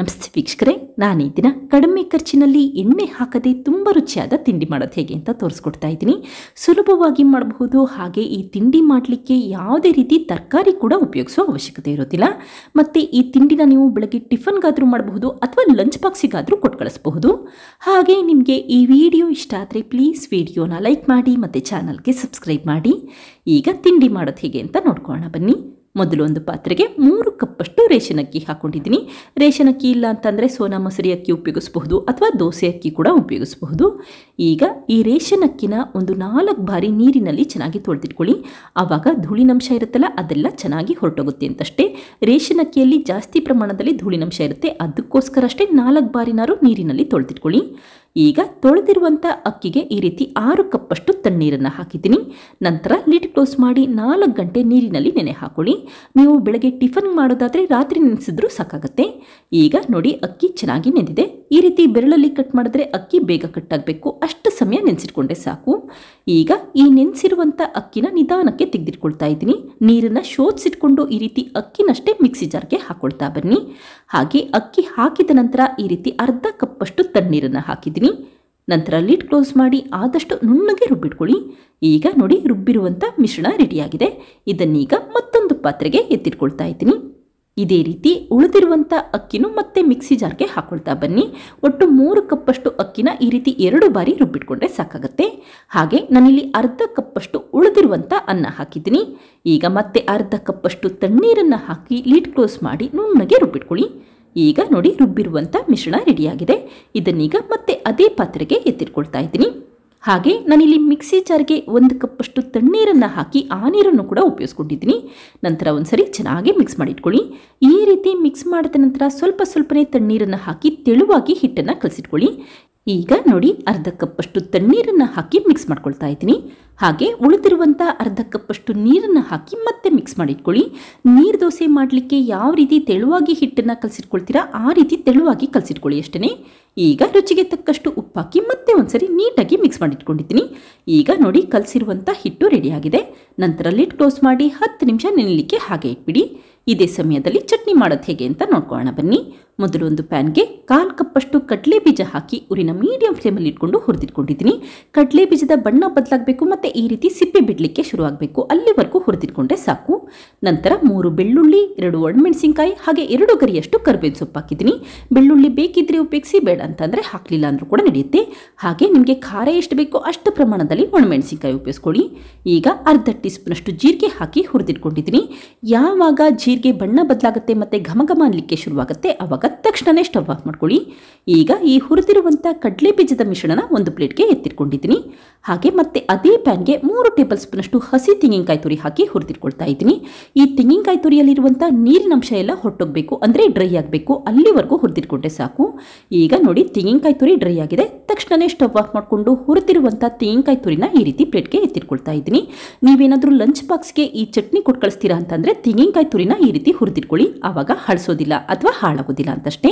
ನಮಸ್ತೆ ವೀಕ್ಷಕರೇ ನಾನು ಈ ದಿನ ಕಡಿಮೆ ಖರ್ಚಿನಲ್ಲಿ ಎಣ್ಣೆ ಹಾಕದೆ ತುಂಬ ರುಚಿಯಾದ ತಿಂಡಿ ಮಾಡೋದು ಹೇಗೆ ಅಂತ ತೋರಿಸ್ಕೊಡ್ತಾ ಇದ್ದೀನಿ ಸುಲಭವಾಗಿ ಮಾಡಬಹುದು ಹಾಗೆ ಈ ತಿಂಡಿ ಮಾಡಲಿಕ್ಕೆ ಯಾವುದೇ ರೀತಿ ತರಕಾರಿ ಕೂಡ ಉಪಯೋಗಿಸೋ ಅವಶ್ಯಕತೆ ಇರೋದಿಲ್ಲ ಮತ್ತು ಈ ತಿಂಡಿನ ನೀವು ಬೆಳಗ್ಗೆ ಟಿಫನ್ಗಾದರೂ ಮಾಡಬಹುದು ಅಥವಾ ಲಂಚ್ ಬಾಕ್ಸಿಗಾದರೂ ಕೊಟ್ಟು ಕಳಿಸ್ಬಹುದು ಹಾಗೆ ನಿಮಗೆ ಈ ವಿಡಿಯೋ ಇಷ್ಟ ಆದರೆ ಪ್ಲೀಸ್ ವಿಡಿಯೋನ ಲೈಕ್ ಮಾಡಿ ಮತ್ತು ಚಾನಲ್ಗೆ ಸಬ್ಸ್ಕ್ರೈಬ್ ಮಾಡಿ ಈಗ ತಿಂಡಿ ಮಾಡೋದು ಹೇಗೆ ಅಂತ ನೋಡ್ಕೊಳ್ಳೋಣ ಬನ್ನಿ ಮೊದಲು ಒಂದು ಪಾತ್ರೆಗೆ ಮೂರು ಕಪ್ಪಷ್ಟು ರೇಷನ್ ಅಕ್ಕಿ ಹಾಕ್ಕೊಂಡಿದ್ದೀನಿ ರೇಷನ್ ಅಕ್ಕಿ ಇಲ್ಲ ಅಂತಂದರೆ ಸೋನಾ ಮೊಸರಿ ಅಕ್ಕಿ ಉಪಯೋಗಿಸ್ಬಹುದು ಅಥವಾ ದೋಸೆ ಅಕ್ಕಿ ಕೂಡ ಉಪಯೋಗಿಸಬಹುದು ಈಗ ಈ ರೇಷನ್ ಅಕ್ಕಿನ ಒಂದು ನಾಲ್ಕು ಬಾರಿ ನೀರಿನಲ್ಲಿ ಚೆನ್ನಾಗಿ ತೊಳೆದಿಟ್ಕೊಳ್ಳಿ ಆವಾಗ ಧೂಳಿನಂಶ ಇರುತ್ತಲ್ಲ ಅದೆಲ್ಲ ಚೆನ್ನಾಗಿ ಹೊರಟೋಗುತ್ತೆ ಅಂತಷ್ಟೇ ರೇಷನ್ ಅಕ್ಕಿಯಲ್ಲಿ ಜಾಸ್ತಿ ಪ್ರಮಾಣದಲ್ಲಿ ಧೂಳಿನಂಶ ಇರುತ್ತೆ ಅದಕ್ಕೋಸ್ಕರ ಅಷ್ಟೇ ನಾಲ್ಕು ಬಾರಿನಾರು ನೀರಿನಲ್ಲಿ ತೊಳೆದಿಟ್ಕೊಳ್ಳಿ ಈಗ ತೊಳೆದಿರುವಂಥ ಅಕ್ಕಿಗೆ ಈ ರೀತಿ ಆರು ಕಪ್ಪಷ್ಟು ತಣ್ಣೀರನ್ನು ಹಾಕಿದ್ದೀನಿ ನಂತರ ಲಿಡ್ ಕ್ಲೋಸ್ ಮಾಡಿ ನಾಲ್ಕು ಗಂಟೆ ನೀರಿನಲ್ಲಿ ನೆನೆ ಹಾಕೊಳ್ಳಿ ನೀವು ಬೆಳಗ್ಗೆ ಟಿಫನ್ ಮಾಡೋದಾದರೆ ರಾತ್ರಿ ನೆನೆಸಿದ್ರೂ ಸಾಕಾಗುತ್ತೆ ಈಗ ನೋಡಿ ಅಕ್ಕಿ ಚೆನ್ನಾಗಿ ನೆಂದಿದೆ ಈ ರೀತಿ ಬೆರಳಲ್ಲಿ ಕಟ್ ಮಾಡಿದ್ರೆ ಅಕ್ಕಿ ಬೇಗ ಕಟ್ಟಾಗಬೇಕು ಅಷ್ಟು ಸಮಯ ನೆನೆಸಿಟ್ಕೊಂಡೆ ಸಾಕು ಈಗ ಈ ನೆನೆಸಿರುವಂಥ ಅಕ್ಕಿನ ನಿಧಾನಕ್ಕೆ ತೆಗೆದಿಟ್ಕೊಳ್ತಾ ಇದ್ದೀನಿ ನೀರನ್ನು ಶೋಧಿಸಿಟ್ಕೊಂಡು ಈ ರೀತಿ ಅಕ್ಕಿನಷ್ಟೇ ಮಿಕ್ಸಿ ಜಾರ್ಗೆ ಹಾಕೊಳ್ತಾ ಬನ್ನಿ ಹಾಗೆ ಅಕ್ಕಿ ಹಾಕಿದ ನಂತರ ಈ ರೀತಿ ಅರ್ಧ ಕಪ್ಪಷ್ಟು ತಣ್ಣೀರನ್ನು ಹಾಕಿದ್ದೀನಿ ನಂತರ ಲಿಡ್ ಕ್ಲೋಸ್ ಮಾಡಿ ಆದಷ್ಟು ನುಣ್ಣಗೆ ರುಬ್ಬಿಟ್ಕೊಳ್ಳಿ ಈಗ ನೋಡಿ ರುಬ್ಬಿರುವಂಥ ಮಿಶ್ರಣ ರೆಡಿಯಾಗಿದೆ ಇದನ್ನೀಗ ಮತ್ತೊಂದು ಪಾತ್ರೆಗೆ ಎತ್ತಿಟ್ಕೊಳ್ತಾ ಇದ್ದೀನಿ ಇದೇ ರೀತಿ ಉಳಿದಿರುವಂಥ ಅಕ್ಕಿನೂ ಮತ್ತೆ ಮಿಕ್ಸಿ ಜಾರ್ಗೆ ಹಾಕ್ಕೊಳ್ತಾ ಬನ್ನಿ ಒಟ್ಟು ಮೂರು ಕಪ್ಪಷ್ಟು ಅಕ್ಕಿನ ಈ ರೀತಿ ಎರಡು ಬಾರಿ ರುಬ್ಬಿಟ್ಕೊಂಡ್ರೆ ಸಾಕಾಗುತ್ತೆ ಹಾಗೆ ನಾನಿಲ್ಲಿ ಅರ್ಧ ಕಪ್ಪಷ್ಟು ಉಳಿದಿರುವಂಥ ಅನ್ನ ಹಾಕಿದ್ದೀನಿ ಈಗ ಮತ್ತೆ ಅರ್ಧ ಕಪ್ಪಷ್ಟು ತಣ್ಣೀರನ್ನು ಹಾಕಿ ಲೀಡ್ ಕ್ಲೋಸ್ ಮಾಡಿ ನುಣ್ಣಗೆ ರುಬ್ಬಿಟ್ಕೊಳ್ಳಿ ಈಗ ನೋಡಿ ರುಬ್ಬಿರುವಂಥ ಮಿಶ್ರಣ ರೆಡಿಯಾಗಿದೆ ಇದನ್ನೀಗ ಮತ್ತೆ ಅದೇ ಪಾತ್ರೆಗೆ ಎತ್ತಿಟ್ಕೊಳ್ತಾ ಇದ್ದೀನಿ ಹಾಗೆ ನಾನಿಲ್ಲಿ ಮಿಕ್ಸಿ ಜಾರ್ಗೆ ಒಂದು ಕಪ್ಪಷ್ಟು ತಣ್ಣೀರನ್ನು ಹಾಕಿ ಆ ನೀರನ್ನು ಕೂಡ ಉಪಯೋಗಿಸ್ಕೊಂಡಿದ್ದೀನಿ ನಂತರ ಒಂದ್ಸರಿ ಚೆನ್ನಾಗಿ ಮಿಕ್ಸ್ ಮಾಡಿಟ್ಕೊಳ್ಳಿ ಈ ರೀತಿ ಮಿಕ್ಸ್ ಮಾಡಿದ ನಂತರ ಸ್ವಲ್ಪ ಸ್ವಲ್ಪನೇ ತಣ್ಣೀರನ್ನು ಹಾಕಿ ತೆಳುವಾಗಿ ಹಿಟ್ಟನ್ನು ಕಲಸಿಟ್ಕೊಳ್ಳಿ ಈಗ ನೋಡಿ ಅರ್ಧ ಕಪ್ಪಷ್ಟು ತಣ್ಣೀರನ್ನು ಹಾಕಿ ಮಿಕ್ಸ್ ಮಾಡ್ಕೊಳ್ತಾ ಇದ್ದೀನಿ ಹಾಗೆ ಉಳಿದಿರುವಂಥ ಅರ್ಧ ಕಪ್ಪಷ್ಟು ನೀರನ್ನು ಹಾಕಿ ಮತ್ತೆ ಮಿಕ್ಸ್ ಮಾಡಿಟ್ಕೊಳ್ಳಿ ನೀರು ದೋಸೆ ಮಾಡಲಿಕ್ಕೆ ಯಾವ ರೀತಿ ತೆಳುವಾಗಿ ಹಿಟ್ಟನ್ನು ಕಲಸಿಟ್ಕೊಳ್ತೀರಾ ಆ ರೀತಿ ತೆಳುವಾಗಿ ಕಲಸಿಟ್ಕೊಳ್ಳಿ ಅಷ್ಟೇ ಈಗ ರುಚಿಗೆ ತಕ್ಕಷ್ಟು ಉಪ್ಪಾಕಿ ಮತ್ತೆ ಒಂದ್ಸರಿ ನೀಟಾಗಿ ಮಿಕ್ಸ್ ಮಾಡಿಟ್ಕೊಂಡಿದ್ದೀನಿ ಈಗ ನೋಡಿ ಕಲಸಿರುವಂಥ ಹಿಟ್ಟು ರೆಡಿಯಾಗಿದೆ ನಂತರ ಲಿಟ್ ಕ್ಲೋಸ್ ಮಾಡಿ ಹತ್ತು ನಿಮಿಷ ನೆನಲಿಕ್ಕೆ ಹಾಗೆ ಇಟ್ಬಿಡಿ ಇದೇ ಸಮಯದಲ್ಲಿ ಚಟ್ನಿ ಮಾಡೋದು ಹೇಗೆ ಅಂತ ನೋಡ್ಕೊಳ್ಳೋಣ ಬನ್ನಿ ಮೊದಲು ಒಂದು ಪ್ಯಾನ್ಗೆ ಕಾಲು ಕಪ್ಪಷ್ಟು ಕಡಲೆ ಬೀಜ ಹಾಕಿ ಉರಿನ ಮೀಡಿಯಂ ಫ್ಲೇಮಲ್ಲಿ ಇಟ್ಕೊಂಡು ಹುರಿದಿಟ್ಕೊಂಡಿದ್ದೀನಿ ಕಡಲೆ ಬೀಜದ ಬಣ್ಣ ಬದಲಾಗಬೇಕು ಮತ್ತು ಈ ರೀತಿ ಸಿಪ್ಪೆ ಬಿಡಲಿಕ್ಕೆ ಶುರುವಾಗಬೇಕು ಅಲ್ಲಿವರೆಗೂ ಹುರಿದಿಟ್ಕೊಂಡ್ರೆ ಸಾಕು ನಂತರ ಮೂರು ಬೆಳ್ಳುಳ್ಳಿ ಎರಡು ಒಣಮೆಣಸಿನ್ಕಾಯಿ ಹಾಗೆ ಎರಡು ಗರಿಯಷ್ಟು ಕರ್ಬೇವಿನ ಸೊಪ್ಪು ಹಾಕಿದ್ದೀನಿ ಬೆಳ್ಳುಳ್ಳಿ ಬೇಕಿದ್ರೆ ಉಪಯೋಗಿಸಿ ಬೇಡ ಅಂತಂದರೆ ಹಾಕಲಿಲ್ಲ ಅಂದರೂ ಕೂಡ ನಡೆಯುತ್ತೆ ಹಾಗೆ ನಿಮಗೆ ಖಾರ ಎಷ್ಟು ಬೇಕೋ ಅಷ್ಟು ಪ್ರಮಾಣದಲ್ಲಿ ಒಣಮೆಣ್ಸಿನ್ಕಾಯಿ ಉಪಯೋಗಿಸ್ಕೊಳ್ಳಿ ಈಗ ಅರ್ಧ ಟೀ ಸ್ಪೂನಷ್ಟು ಜೀರಿಗೆ ಹಾಕಿ ಹುರಿದಿಟ್ಕೊಂಡಿದ್ದೀನಿ ಯಾವಾಗ ಜೀರಿಗೆ ಜೀರಿಗೆ ಬಣ್ಣ ಬದಲಾಗುತ್ತೆ ಮತ್ತೆ ಘಮ ಘಮ ಅನ್ಲಿಕ್ಕೆ ಶುರುವಾಗುತ್ತೆ ಅವಾಗ ತಕ್ಷಣವೇ ಸ್ಟವ್ ಆಫ್ ಮಾಡ್ಕೊಳ್ಳಿ ಈಗ ಈ ಹುರಿದಿರುವಂಥ ಕಡಲೆ ಬೀಜದ ಮಿಶ್ರಣನ ಒಂದು ಪ್ಲೇಟ್ಗೆ ಎತ್ತಿಟ್ಕೊಂಡಿದ್ದೀನಿ ಹಾಗೆ ಮತ್ತೆ ಅದೇ ಪ್ಯಾನ್ಗೆ ಮೂರು ಟೇಬಲ್ ಸ್ಪೂನಷ್ಟು ಹಸಿ ತೆಂಗಿನಕಾಯಿ ತುರಿ ಹಾಕಿ ಹುರಿದಿಟ್ಕೊಳ್ತಾ ಇದ್ದೀನಿ ಈ ತೆಂಗಿನಕಾಯಿ ನೀರಿನ ನೀರಿನಂಶ ಎಲ್ಲ ಹೊಟ್ಟೋಗ್ಬೇಕು ಅಂದ್ರೆ ಡ್ರೈ ಆಗಬೇಕು ಅಲ್ಲಿವರೆಗೂ ಹುರಿದಿಟ್ಕೊಂಡೆ ಸಾಕು ಈಗ ನೋಡಿ ತೆಂಗಿನಕಾಯಿ ತುರಿ ಡ್ರೈ ಆಗಿದೆ ತಕ್ಷಣವೇ ಸ್ಟವ್ ಆಫ್ ಮಾಡಿಕೊಂಡು ಹುರಿದಿರುವಂಥ ತೆಂಗಿನಕಾಯಿ ತುರಿನ ಈ ರೀತಿ ಪ್ಲೇಟ್ಗೆ ಎತ್ತಿಟ್ಕೊಳ್ತಾ ಇದ್ದೀನಿ ನೀವೇನಾದ್ರೂ ಲಂಚ್ ಬಾಕ್ಸ್ಗೆ ಈ ಚಟ್ನಿ ಕೊಟ್ಟು ಕಳಿಸ್ತೀರಾ ಅಂತಂದರೆ ತೆಂಗಿನಕಾಯಿ ತುರಿನ ಈ ರೀತಿ ಹುರಿದಿಟ್ಕೊಳ್ಳಿ ಆವಾಗ ಹಳಸೋದಿಲ್ಲ ಅಥವಾ ಹಾಳಾಗೋದಿಲ್ಲ ಅಂತಷ್ಟೇ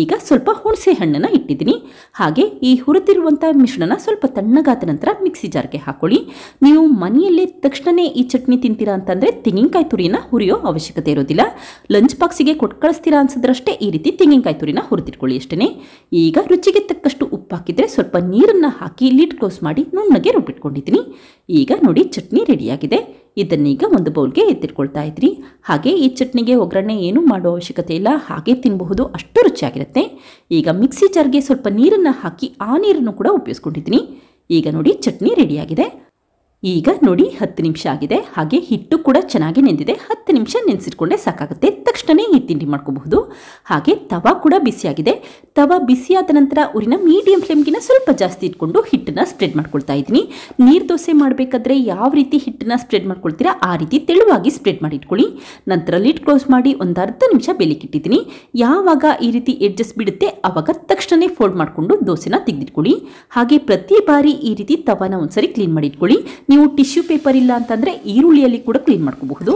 ಈಗ ಸ್ವಲ್ಪ ಹುಣಸೆ ಹಣ್ಣನ್ನು ಇಟ್ಟಿದ್ದೀನಿ ಹಾಗೆ ಈ ಹುರಿದಿರುವಂಥ ಮಿಶ್ರಣನ ಸ್ವಲ್ಪ ತಣ್ಣಗಾದ ನಂತರ ಮಿಕ್ಸಿ ಜಾರ್ಗೆ ಹಾಕೊಳ್ಳಿ ನೀವು ಮನೆಯಲ್ಲೇ ತಕ್ಷಣನೇ ಈ ಚಟ್ನಿ ತಿಂತೀರಾ ಅಂತಂದರೆ ತೆಂಗಿನಕಾಯಿ ತುರಿನ ಹುರಿಯೋ ಅವಶ್ಯಕತೆ ಇರೋದಿಲ್ಲ ಲಂಚ್ ಬಾಕ್ಸಿಗೆ ಕೊಟ್ಟು ಅನ್ಸಿದ್ರಷ್ಟೇ ಈ ರೀತಿ ತೆಂಗಿನಕಾಯಿ ತುರಿನ ಹುರಿದಿಟ್ಕೊಳ್ಳಿ ಅಷ್ಟೇ ಈಗ ರುಚಿಗೆ ತಕ್ಕಷ್ಟು ಉಪ್ಪು ಹಾಕಿದರೆ ಸ್ವಲ್ಪ ನೀರನ್ನು ಹಾಕಿ ಲಿಡ್ ಕ್ಲೋಸ್ ಮಾಡಿ ನುಣ್ಣಗೆ ರುಬ್ಬಿಟ್ಕೊಂಡಿದ್ದೀನಿ ಈಗ ನೋಡಿ ಚಟ್ನಿ ರೆಡಿಯಾಗಿದೆ ಇದನ್ನೀಗ ಒಂದು ಬೌಲ್ಗೆ ಎತ್ತಿಟ್ಕೊಳ್ತಾ ಇದ್ರಿ ಹಾಗೆ ಈ ಚಟ್ನಿಗೆ ಒಗ್ಗರಣೆ ಏನೂ ಮಾಡೋ ಅವಶ್ಯಕತೆ ಇಲ್ಲ ಹಾಗೆ ತಿನ್ನಬಹುದು ಅಷ್ಟು ರುಚಿಯಾಗಿರುತ್ತೆ ಈಗ ಮಿಕ್ಸಿ ಜಾರ್ಗೆ ಸ್ವಲ್ಪ ನೀರನ್ನು ಹಾಕಿ ಆ ನೀರನ್ನು ಕೂಡ ಉಪಯೋಗಿಸ್ಕೊಂಡಿದ್ದೀನಿ ಈಗ ನೋಡಿ ಚಟ್ನಿ ರೆಡಿಯಾಗಿದೆ ಈಗ ನೋಡಿ ಹತ್ತು ನಿಮಿಷ ಆಗಿದೆ ಹಾಗೆ ಹಿಟ್ಟು ಕೂಡ ಚೆನ್ನಾಗಿ ನೆಂದಿದೆ ಹತ್ತು ನಿಮಿಷ ನೆನೆಸಿಟ್ಕೊಂಡೆ ಸಾಕಾಗುತ್ತೆ ತಕ್ಷಣವೇ ಈ ತಿಂಡಿ ಮಾಡ್ಕೋಬಹುದು ಹಾಗೆ ತವಾ ಕೂಡ ಬಿಸಿಯಾಗಿದೆ ತವ ಬಿಸಿಯಾದ ನಂತರ ಊರಿನ ಮೀಡಿಯಂ ಫ್ಲೇಮ್ಗಿನ ಸ್ವಲ್ಪ ಜಾಸ್ತಿ ಇಟ್ಕೊಂಡು ಹಿಟ್ಟನ್ನು ಸ್ಪ್ರೆಡ್ ಮಾಡ್ಕೊಳ್ತಾ ಇದ್ದೀನಿ ನೀರು ದೋಸೆ ಮಾಡಬೇಕಾದ್ರೆ ಯಾವ ರೀತಿ ಹಿಟ್ಟನ್ನ ಸ್ಪ್ರೆಡ್ ಮಾಡ್ಕೊಳ್ತೀರಾ ಆ ರೀತಿ ತೆಳುವಾಗಿ ಸ್ಪ್ರೆಡ್ ಮಾಡಿ ಇಟ್ಕೊಳ್ಳಿ ನಂತರ ಲಿಡ್ ಕ್ಲೋಸ್ ಮಾಡಿ ಒಂದು ಅರ್ಧ ನಿಮಿಷ ಬೆಲಿಕ್ಕಿಟ್ಟಿದ್ದೀನಿ ಯಾವಾಗ ಈ ರೀತಿ ಎಡ್ಜಸ್ಟ್ ಬಿಡುತ್ತೆ ಆವಾಗ ತಕ್ಷಣವೇ ಫೋಲ್ಡ್ ಮಾಡಿಕೊಂಡು ದೋಸೆನ ತೆಗೆದಿಟ್ಕೊಳ್ಳಿ ಹಾಗೆ ಪ್ರತಿ ಬಾರಿ ಈ ರೀತಿ ತವಾನ ಒಂದ್ಸರಿ ಕ್ಲೀನ್ ಮಾಡಿ ಇಟ್ಕೊಳ್ಳಿ ನೀವು ಟಿಶ್ಯೂ ಪೇಪರ್ ಇಲ್ಲ ಅಂತಂದರೆ ಈರುಳ್ಳಿಯಲ್ಲಿ ಕೂಡ ಕ್ಲೀನ್ ಮಾಡ್ಕೋಬಹುದು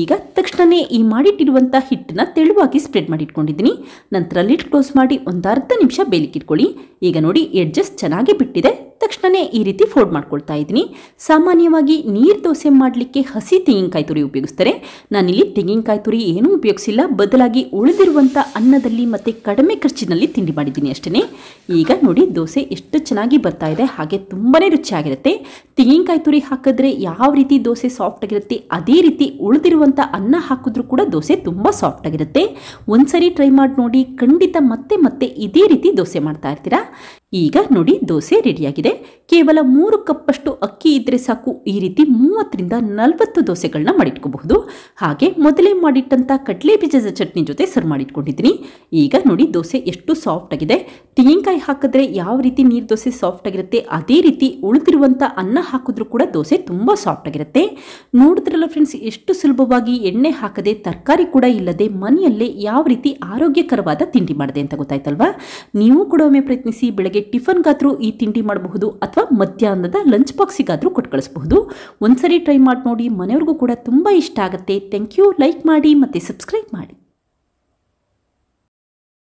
ಈಗ ತಕ್ಷಣವೇ ಈ ಮಾಡಿಟ್ಟಿರುವಂಥ ಹಿಟ್ಟನ್ನು ತೆಳುವಾಗಿ ಸ್ಪ್ರೆಡ್ ಮಾಡಿಟ್ಕೊಂಡಿದ್ದೀನಿ ನಂತರ ಲಿಟ್ ಕ್ಲೋಸ್ ಮಾಡಿ ಒಂದು ಅರ್ಧ ನಿಮಿಷ ಬೇಲಿಕ್ಕಿಟ್ಕೊಳ್ಳಿ ಈಗ ನೋಡಿ ಎಡ್ಜಸ್ಟ್ ಚೆನ್ನಾಗಿ ಬಿಟ್ಟಿದೆ ತಕ್ಷಣನೇ ಈ ರೀತಿ ಫೋಲ್ಡ್ ಮಾಡ್ಕೊಳ್ತಾ ಇದ್ದೀನಿ ಸಾಮಾನ್ಯವಾಗಿ ನೀರು ದೋಸೆ ಮಾಡಲಿಕ್ಕೆ ಹಸಿ ತೆಂಗಿನಕಾಯಿ ತುರಿ ಉಪಯೋಗಿಸ್ತಾರೆ ನಾನಿಲ್ಲಿ ತೆಂಗಿನಕಾಯಿ ತುರಿ ಏನೂ ಉಪಯೋಗಿಸಿಲ್ಲ ಬದಲಾಗಿ ಉಳಿದಿರುವಂಥ ಅನ್ನದಲ್ಲಿ ಮತ್ತು ಕಡಿಮೆ ಖರ್ಚಿನಲ್ಲಿ ತಿಂಡಿ ಮಾಡಿದ್ದೀನಿ ಅಷ್ಟೇ ಈಗ ನೋಡಿ ದೋಸೆ ಎಷ್ಟು ಚೆನ್ನಾಗಿ ಬರ್ತಾ ಇದೆ ಹಾಗೆ ತುಂಬಾ ರುಚಿಯಾಗಿರುತ್ತೆ ತೆಂಗಿನಕಾಯಿ ತುರಿ ಹಾಕಿದ್ರೆ ಯಾವ ರೀತಿ ದೋಸೆ ಸಾಫ್ಟ್ ಆಗಿರುತ್ತೆ ಅದೇ ರೀತಿ ಉಳಿದಿರುವಂಥ ಅನ್ನ ಹಾಕಿದ್ರೂ ಕೂಡ ದೋಸೆ ತುಂಬ ಸಾಫ್ಟ್ ಆಗಿರುತ್ತೆ ಒಂದ್ಸರಿ ಟ್ರೈ ಮಾಡಿ ನೋಡಿ ಖಂಡಿತ ಮತ್ತೆ ಮತ್ತೆ ಇದೇ ರೀತಿ ದೋಸೆ ಮಾಡ್ತಾ ಇರ್ತೀರಾ ಈಗ ನೋಡಿ ದೋಸೆ ರೆಡಿಯಾಗಿದೆ ಕೇವಲ ಮೂರು ಕಪ್ಪಷ್ಟು ಅಕ್ಕಿ ಇದ್ದರೆ ಸಾಕು ಈ ರೀತಿ ಮೂವತ್ತರಿಂದ ನಲವತ್ತು ದೋಸೆಗಳನ್ನ ಮಾಡಿಟ್ಕೋಬಹುದು ಹಾಗೆ ಮೊದಲೇ ಮಾಡಿಟ್ಟಂಥ ಕಡಲೆ ಬೀಜದ ಚಟ್ನಿ ಜೊತೆ ಸರ್ವ್ ಮಾಡಿಟ್ಕೊಂಡಿದ್ದೀನಿ ಈಗ ನೋಡಿ ದೋಸೆ ಎಷ್ಟು ಸಾಫ್ಟ್ ಆಗಿದೆ ತೆಂಗಿನಕಾಯಿ ಹಾಕಿದ್ರೆ ಯಾವ ರೀತಿ ನೀರು ದೋಸೆ ಸಾಫ್ಟ್ ಆಗಿರುತ್ತೆ ಅದೇ ರೀತಿ ಉಳಿದಿರುವಂಥ ಅನ್ನ ಹಾಕಿದ್ರೂ ಕೂಡ ದೋಸೆ ತುಂಬ ಸಾಫ್ಟ್ ಆಗಿರುತ್ತೆ ನೋಡಿದ್ರಲ್ಲ ಫ್ರೆಂಡ್ಸ್ ಎಷ್ಟು ಸುಲಭವಾಗಿ ಎಣ್ಣೆ ಹಾಕದೆ ತರಕಾರಿ ಕೂಡ ಇಲ್ಲದೆ ಮನೆಯಲ್ಲೇ ಯಾವ ರೀತಿ ಆರೋಗ್ಯಕರವಾದ ತಿಂಡಿ ಮಾಡಿದೆ ಅಂತ ಗೊತ್ತಾಯ್ತಲ್ವಾ ನೀವು ಕೂಡ ಒಮ್ಮೆ ಪ್ರಯತ್ನಿಸಿ ಬೆಳಗ್ಗೆ ಟಿಫನ್ಗಾದರೂ ಈ ತಿಂಡಿ ಮಾಡಬಹುದು ಅಥವಾ ಮಧ್ಯಾಹ್ನದ ಲಂಚ್ ಬಾಕ್ಸಿಗಾದರೂ ಕೊಟ್ಟು ಕಳಿಸ್ಬಹುದು ಒಂದ್ಸರಿ ಟ್ರೈ ಮಾಡಿ ನೋಡಿ ಮನೆಯವ್ರಿಗೂ ಕೂಡ ತುಂಬಾ ಇಷ್ಟ ಆಗುತ್ತೆ ಥ್ಯಾಂಕ್ ಯು ಲೈಕ್ ಮಾಡಿ ಮತ್ತೆ ಸಬ್ಸ್ಕ್ರೈಬ್ ಮಾಡಿ